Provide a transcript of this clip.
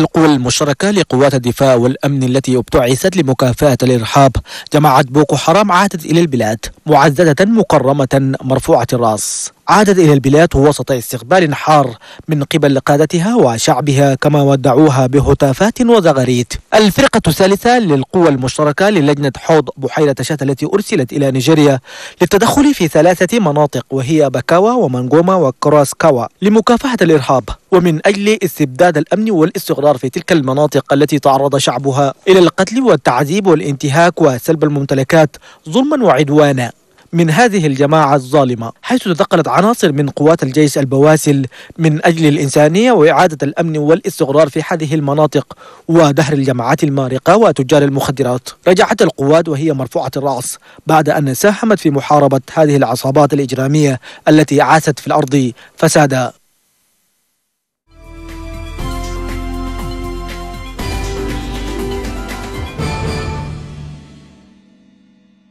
القوى المشتركة لقوات الدفاع والأمن التي ابتعثت لمكافأة الإرهاب جمعت بوكو حرام عادت إلى البلاد معززة مكرمة مرفوعة الرأس عادت إلى البلاد وسط استقبال حار من قبل قادتها وشعبها كما ودعوها بهتافات وزغاريت الفرقة الثالثة للقوى المشتركة للجنة حوض بحيرة شات التي أرسلت إلى نيجيريا للتدخل في ثلاثة مناطق وهي بكاوا ومانغوما وكراسكاوا لمكافحة الإرهاب ومن أجل استبداد الأمن والاستقرار في تلك المناطق التي تعرض شعبها إلى القتل والتعذيب والانتهاك وسلب الممتلكات ظلما وعدوانا من هذه الجماعة الظالمة حيث تدخلت عناصر من قوات الجيش البواسل من أجل الإنسانية وإعادة الأمن والاستقرار في هذه المناطق ودهر الجماعات المارقة وتجار المخدرات رجعت القوات وهي مرفوعة الرأس بعد أن ساهمت في محاربة هذه العصابات الإجرامية التي عاست في الأرض فسادا